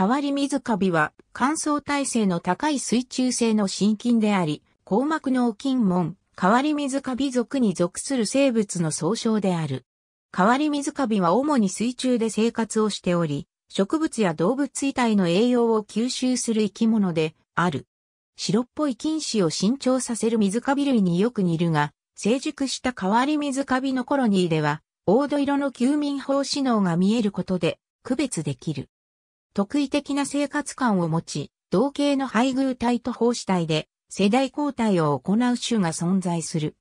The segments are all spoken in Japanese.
代わり水カビは乾燥耐性の高い水中性の真菌であり、硬膜脳菌門、代わり水カビ属に属する生物の総称である。代わり水カビは主に水中で生活をしており、植物や動物遺体の栄養を吸収する生き物である。白っぽい菌糸を伸長させる水カビ類によく似るが、成熟した代わり水カビのコロニーでは、黄土色の休眠法指能が見えることで区別できる。特異的な生活感を持ち、同型の配偶体と胞子体で世代交代を行う種が存在する。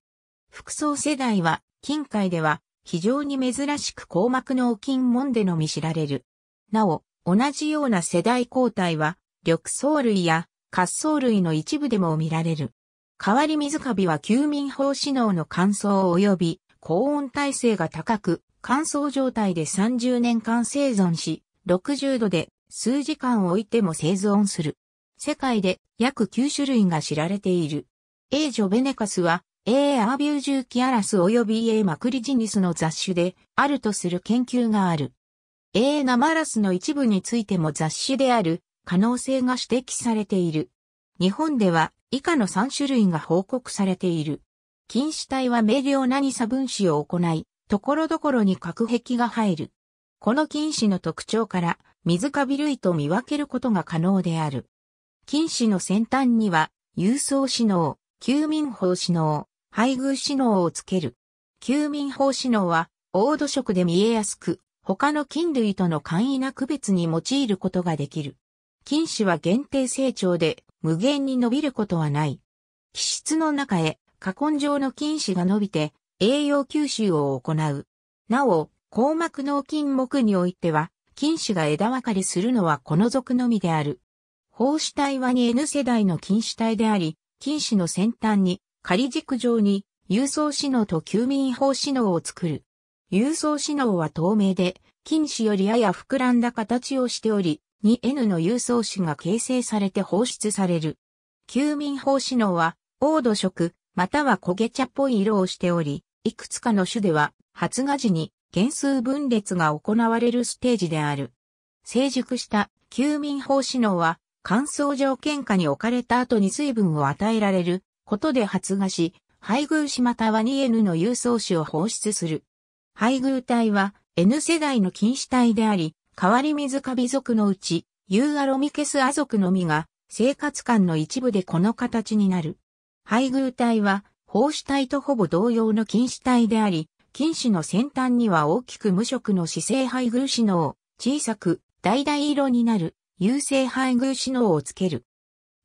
複層世代は近海では非常に珍しく硬膜の筋門でのみ知られる。なお、同じような世代交代は緑藻類や滑藻類の一部でも見られる。代わり水カビは休眠胞子脳の乾燥及び高温耐性が高く、乾燥状態で30年間生存し、60度で数時間置いても生存する。世界で約9種類が知られている。A ジョベネカスは A アービュージューキアラス及び A マクリジニスの雑種であるとする研究がある。A ナマラスの一部についても雑種である可能性が指摘されている。日本では以下の3種類が報告されている。菌糸体は明瞭なに差分子を行い、ところどころに核壁が入る。この菌糸の特徴から、水カビ類と見分けることが可能である。菌糸の先端には、郵送指納、休眠法指納、配偶指納をつける。休眠法指納は、黄土色で見えやすく、他の菌類との簡易な区別に用いることができる。菌糸は限定成長で、無限に伸びることはない。気質の中へ、花根状の菌糸が伸びて、栄養吸収を行う。なお、硬膜脳菌目においては、菌糸が枝分かれするのはこの属のみである。胞子体は 2N 世代の菌糸体であり、菌糸の先端に仮軸上に郵送子能と休眠法子脳を作る。郵送子能は透明で、菌糸よりやや膨らんだ形をしており、2N の郵送子が形成されて放出される。休眠法子脳は、黄土色、または焦げ茶っぽい色をしており、いくつかの種では、発芽時に原数分裂が行われるステージである。成熟した休眠法子能は乾燥条件下に置かれた後に水分を与えられることで発芽し、配偶子または 2N の有層子を放出する。配偶体は N 世代の菌糸体であり、変わり水カビ属のうち、ユーアロミケスア属のみが生活感の一部でこの形になる。配偶体は、胞子体とほぼ同様の菌糸体であり、菌糸の先端には大きく無色の姿勢配偶子脳、小さく、橙色になる、有性配偶子脳をつける。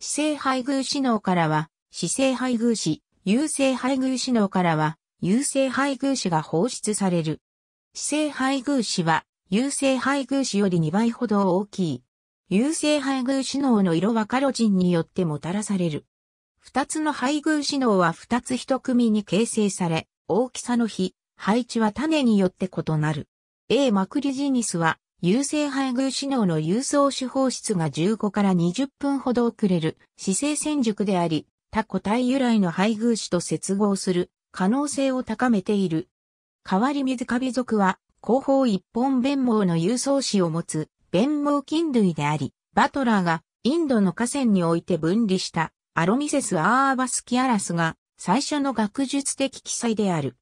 姿勢配偶子脳からは、姿勢配偶子、有性配偶子脳からは、有性配偶子が放出される。姿勢配偶子は、有性配偶子より2倍ほど大きい。有性配偶子脳の色はカロチンによってもたらされる。二つの配偶子脳は二つ一組に形成され、大きさの比、配置は種によって異なる。A マクリジニスは、優性配偶指脳の郵送手法室が15から20分ほど遅れる姿勢戦熟であり、他個体由来の配偶子と接合する可能性を高めている。代わり水カビ属は、後方一本弁毛の郵送子を持つ弁毛菌類であり、バトラーがインドの河川において分離したアロミセス・アーバスキアラスが最初の学術的記載である。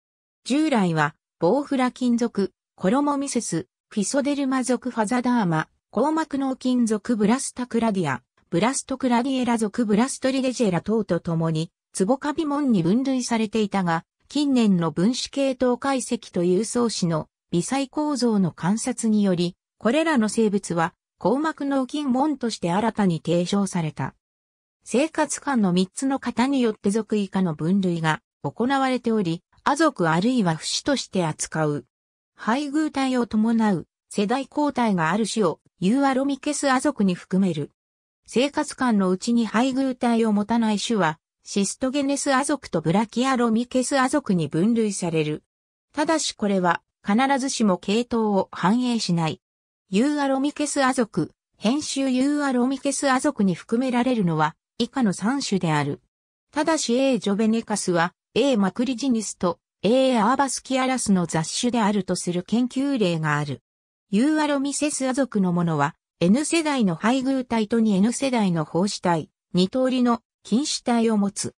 従来は、ボウフラ金属、コロモミセス、フィソデルマ属ファザダーマ、硬膜脳金属ブラスタクラディア、ブラストクラディエラ属ブラストリレジェラ等とともに、ツボカビモンに分類されていたが、近年の分子系統解析という創子の微細構造の観察により、これらの生物は、硬膜脳筋門として新たに提唱された。生活間の3つの型によって属以下の分類が行われており、ア族あるいは不死として扱う。配偶体を伴う世代交代がある種をユーアロミケスア族に含める。生活間のうちに配偶体を持たない種はシストゲネスア族とブラキアロミケスア族に分類される。ただしこれは必ずしも系統を反映しない。ユーアロミケスア族、編集ユーアロミケスア族に含められるのは以下の3種である。ただし A ジョベネカスは A マクリジニスと A アーバスキアラスの雑種であるとする研究例がある。ユーアロミセスア族のものは N 世代の配偶体と 2N 世代の胞子体、2通りの菌子体を持つ。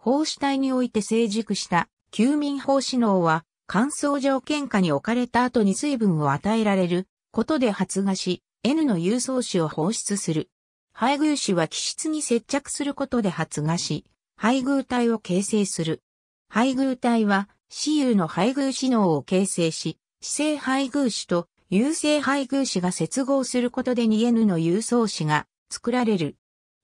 胞子体において成熟した休眠胞子脳は乾燥条件下に置かれた後に水分を与えられることで発芽し、N の有層子を放出する。配偶子は気質に接着することで発芽し、配偶体を形成する。配偶体は、私有の配偶子脳を形成し、私生配偶子と有性配偶子が接合することで 2N の有相子が作られる。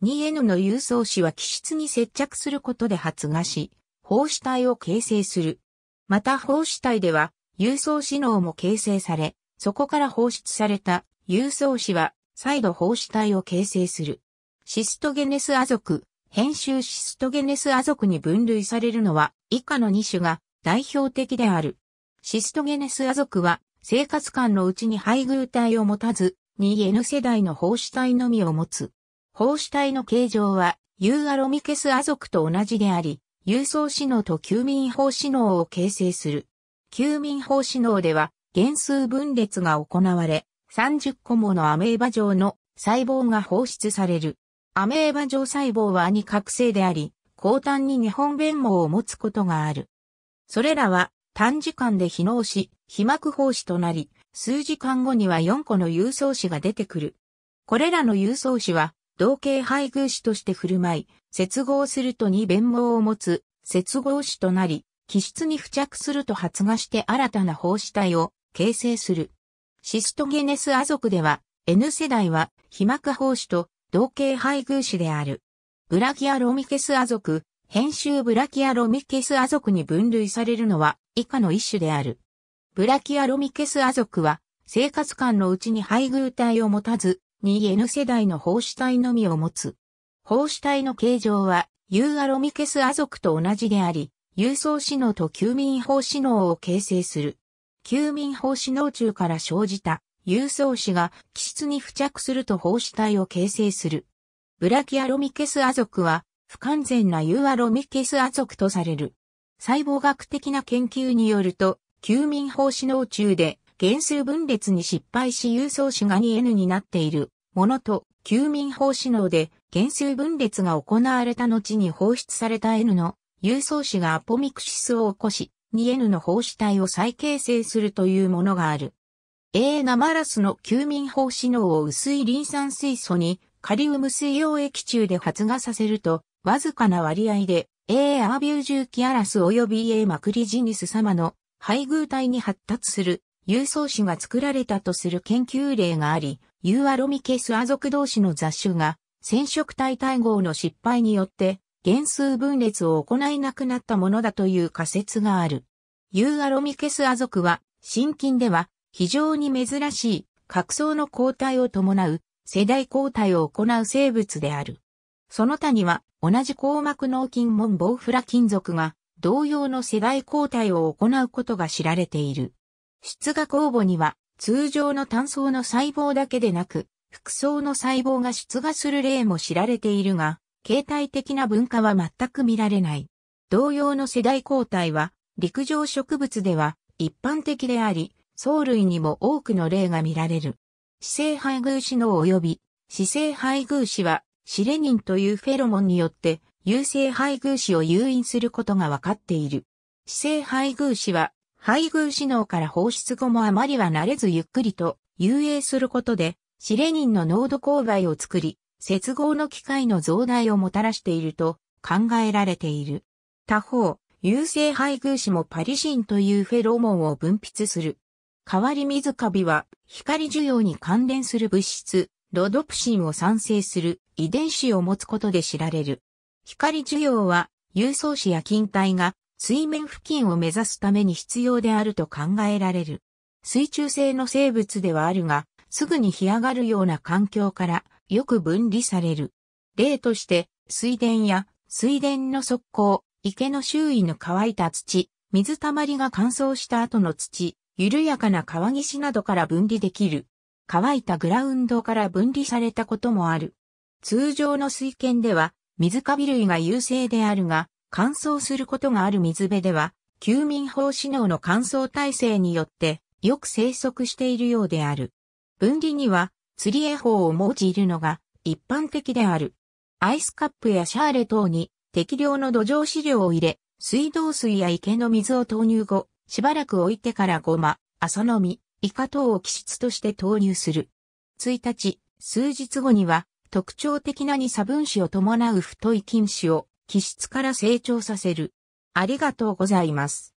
2N の有相子は気質に接着することで発芽し、胞子体を形成する。また胞子体では、有相子脳も形成され、そこから放出された有相子は、再度胞子体を形成する。シストゲネスア族、編集シストゲネスア族に分類されるのは以下の2種が代表的である。シストゲネスア族は生活間のうちに配偶体を持たず、2N 世代の胞子体のみを持つ。胞子体の形状はユーアロミケスア族と同じであり、郵送子能と休眠胞子能を形成する。休眠胞子能では原数分裂が行われ、30個ものアメーバ状の細胞が放出される。アメーバ上細胞はアニ覚醒であり、高端に日本弁網を持つことがある。それらは短時間で非能し、被膜胞子となり、数時間後には4個の郵送子が出てくる。これらの郵送子は、同型配偶子として振る舞い、接合すると2弁網を持つ接合子となり、気質に付着すると発芽して新たな胞子体を形成する。シストゲネスア族では、N 世代は、被膜胞子と同系配偶子である。ブラキアロミケスア族、編集ブラキアロミケスア族に分類されるのは以下の一種である。ブラキアロミケスア族は、生活間のうちに配偶体を持たず、2N 世代の胞子体のみを持つ。胞子体の形状は、ユーアロミケスア族と同じであり、郵送子能と休眠法子能を形成する。休眠法子能中から生じた有層子が基質に付着すると胞子体を形成する。ブラキアロミケスア族は不完全なユーアロミケスア族とされる。細胞学的な研究によると、休眠胞子脳中で原数分裂に失敗し有層子が 2N になっているものと、休眠胞子脳で原数分裂が行われた後に放出された N の有層子がアポミクシスを起こし、2N の胞子体を再形成するというものがある。A ナマラスの休眠法指脳を薄いリン酸水素にカリウム水溶液中で発芽させると、わずかな割合で A アービュージューキアラス及び A マクリジニス様の配偶体に発達する有層子が作られたとする研究例があり、ユーアロミケスア族同士の雑種が染色体対合の失敗によって原数分裂を行えなくなったものだという仮説がある。ユーアロミケスア族は、新近では非常に珍しい、核層の交代を伴う、世代交代を行う生物である。その他には、同じ硬膜脳筋門ボウフラ金属が、同様の世代交代を行うことが知られている。出芽酵母には、通常の単層の細胞だけでなく、複層の細胞が出芽する例も知られているが、形態的な分化は全く見られない。同様の世代交代は、陸上植物では一般的であり、藻類にも多くの例が見られる。姿勢配偶子脳及び姿勢配偶子はシレニンというフェロモンによって優性配偶子を誘引することが分かっている。姿勢配偶子は配偶子脳から放出後もあまりは慣れずゆっくりと遊泳することでシレニンの濃度勾配を作り、接合の機械の増大をもたらしていると考えられている。他方、優性配偶子もパリシンというフェロモンを分泌する。代わり水カビは、光需要に関連する物質、ロドプシンを産生する遺伝子を持つことで知られる。光需要は、有層子や菌体が水面付近を目指すために必要であると考えられる。水中性の生物ではあるが、すぐに干上がるような環境からよく分離される。例として、水田や水田の側溝、池の周囲の乾いた土、水たまりが乾燥した後の土、緩やかな川岸などから分離できる。乾いたグラウンドから分離されたこともある。通常の水圏では水カビ類が優勢であるが、乾燥することがある水辺では、休眠法指導の乾燥体制によってよく生息しているようである。分離には釣り絵法を用いるのが一般的である。アイスカップやシャーレ等に適量の土壌飼料を入れ、水道水や池の水を投入後、しばらく置いてからごま、アソみ、イカ等を気質として投入する。1日、数日後には、特徴的な二差分子を伴う太い菌糸を気質から成長させる。ありがとうございます。